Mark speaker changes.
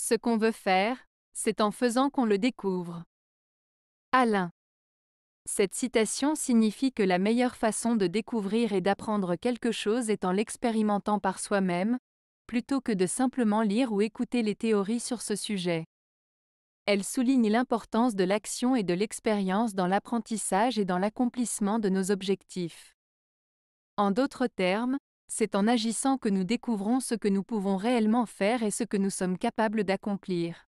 Speaker 1: Ce qu'on veut faire, c'est en faisant qu'on le découvre. Alain. Cette citation signifie que la meilleure façon de découvrir et d'apprendre quelque chose est en l'expérimentant par soi-même, plutôt que de simplement lire ou écouter les théories sur ce sujet. Elle souligne l'importance de l'action et de l'expérience dans l'apprentissage et dans l'accomplissement de nos objectifs. En d'autres termes, c'est en agissant que nous découvrons ce que nous pouvons réellement faire et ce que nous sommes capables d'accomplir.